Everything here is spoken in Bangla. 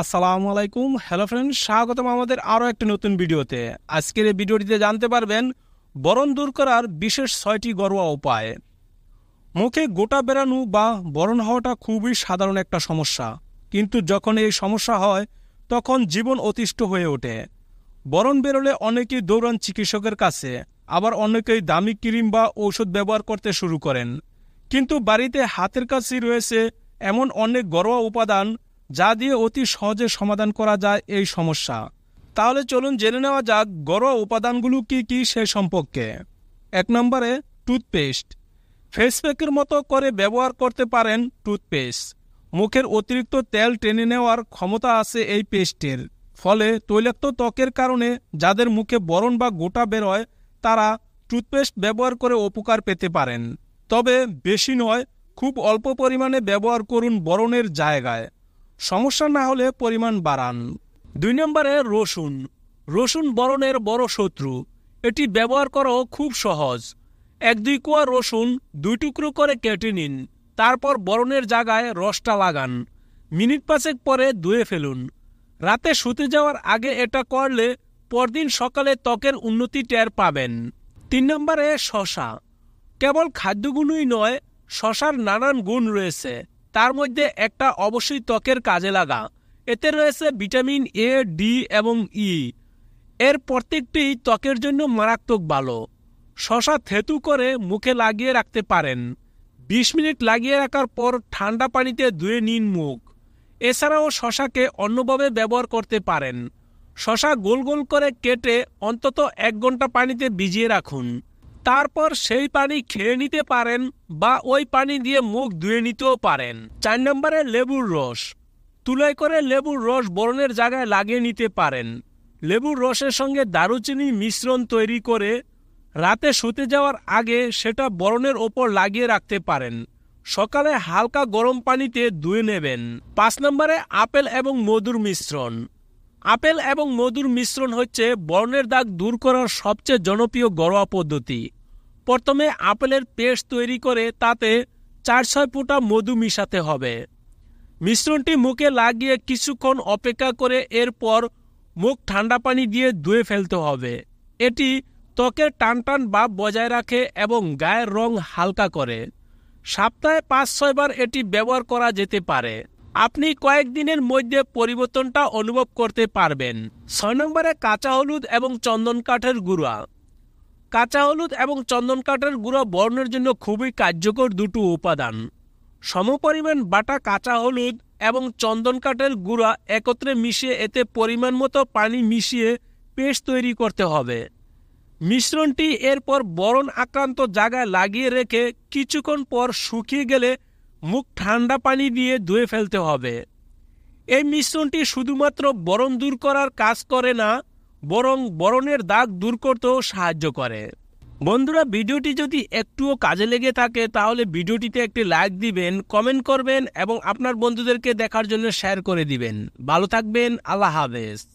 আসসালামু আলাইকুম হ্যালো ফ্রেন্ড স্বাগতম আমাদের আরও একটি নতুন ভিডিওতে আজকের এই ভিডিওটিতে জানতে পারবেন বরণ দূর করার বিশেষ ছয়টি ঘরোয়া উপায় মুখে গোটা বেড়ানো বা বরণ হওয়াটা খুবই সাধারণ একটা সমস্যা কিন্তু যখন এই সমস্যা হয় তখন জীবন অতিষ্ঠ হয়ে ওঠে বরণ বেরোলে অনেকেই দৌড়ান চিকিৎসকের কাছে আবার অনেকেই দামি ক্রিম বা ঔষধ ব্যবহার করতে শুরু করেন কিন্তু বাড়িতে হাতের কাছেই রয়েছে এমন অনেক ঘরোয়া উপাদান যা দিয়ে অতি সহজে সমাধান করা যায় এই সমস্যা তাহলে চলুন জেনে নেওয়া যাক ঘরোয়া উপাদানগুলো কি কি সে সম্পর্কে এক নম্বরে টুথপেস্ট ফেসপ্যাকের মতো করে ব্যবহার করতে পারেন টুথপেস্ট মুখের অতিরিক্ত তেল টেনে নেওয়ার ক্ষমতা আছে এই পেস্টের ফলে তৈলাক্ত ত্বকের কারণে যাদের মুখে বরণ বা গোটা বেরোয় তারা টুথপেস্ট ব্যবহার করে উপকার পেতে পারেন তবে বেশি নয় খুব অল্প পরিমাণে ব্যবহার করুন বরণের জায়গায় সমস্যা না হলে পরিমাণ বাড়ান দুই নম্বরে রসুন রসুন বরণের বড় শত্রু এটি ব্যবহার করাও খুব সহজ এক দুই কোয়া রসুন দুই টুকরো করে কেটে নিন তারপর বরণের জায়গায় রসটা লাগান মিনিট পাঁচেক পরে ধুয়ে ফেলুন রাতে শুতে যাওয়ার আগে এটা করলে পরদিন সকালে ত্বকের উন্নতি টের পাবেন তিন নম্বরে শশা কেবল খাদ্যগুণই নয় শশার নানান গুণ রয়েছে তার মধ্যে একটা অবশ্যই ত্বকের কাজে লাগা এতে রয়েছে ভিটামিন এ ডি এবং ই e। এর প্রত্যেকটি ত্বকের জন্য মারাত্মক ভালো শশা থেতু করে মুখে লাগিয়ে রাখতে পারেন ২০ মিনিট লাগিয়ে রাখার পর ঠান্ডা পানিতে ধুয়ে নিন মুখ এছাড়াও শশাকে অন্যভাবে ব্যবহার করতে পারেন শশা গোল গোল করে কেটে অন্তত এক ঘন্টা পানিতে ভিজিয়ে রাখুন তারপর সেই পানি খেয়ে নিতে পারেন বা ওই পানি দিয়ে মুখ ধুয়ে নিতেও পারেন চার নম্বরে লেবুর রস তুলাই করে লেবুর রস বরণের জায়গায় লাগিয়ে নিতে পারেন লেবুর রসের সঙ্গে দারুচিনি মিশ্রণ তৈরি করে রাতে শুতে যাওয়ার আগে সেটা বরণের ওপর লাগিয়ে রাখতে পারেন সকালে হালকা গরম পানিতে ধুয়ে নেবেন পাঁচ নম্বরে আপেল এবং মধুর মিশ্রণ আপেল এবং মধুর মিশ্রণ হচ্ছে বর্ণের দাগ দূর করার সবচেয়ে জনপ্রিয় ঘরোয়া পদ্ধতি প্রথমে আপেলের পেস্ট তৈরি করে তাতে চার ছয় ফুটা মধু মিশাতে হবে মিশ্রণটি মুখে লাগিয়ে কিছুক্ষণ অপেক্ষা করে এরপর মুখ ঠান্ডা পানি দিয়ে ধুয়ে ফেলতে হবে এটি ত্বকের টান টান ভাব বজায় রাখে এবং গায়ের রং হালকা করে সপ্তাহে পাঁচ ছয়বার এটি ব্যবহার করা যেতে পারে আপনি কয়েকদিনের মধ্যে পরিবর্তনটা অনুভব করতে পারবেন ছয় নম্বরে কাঁচা হলুদ এবং চন্দন কাঠের গুঁড়া কাঁচা হলুদ এবং চন্দন কাঠের গুঁড়া বর্ণের জন্য খুবই কার্যকর দুটো উপাদান সমপরিমাণ বাটা কাঁচা হলুদ এবং চন্দন কাঠের গুঁড়া একত্রে মিশিয়ে এতে পরিমাণ মতো পানি মিশিয়ে পেস্ট তৈরি করতে হবে মিশ্রণটি এরপর বরণ আক্রান্ত জায়গায় লাগিয়ে রেখে কিছুক্ষণ পর শুকিয়ে গেলে মুখ ঠান্ডা পানি দিয়ে ধুয়ে ফেলতে হবে এই মিশ্রণটি শুধুমাত্র বরণ দূর করার কাজ করে না বরং বরণের দাগ দূর করতেও সাহায্য করে বন্ধুরা ভিডিওটি যদি একটুও কাজে লেগে থাকে তাহলে ভিডিওটিতে একটি লাইক দিবেন কমেন্ট করবেন এবং আপনার বন্ধুদেরকে দেখার জন্য শেয়ার করে দিবেন ভালো থাকবেন আল্লাহ হাফেজ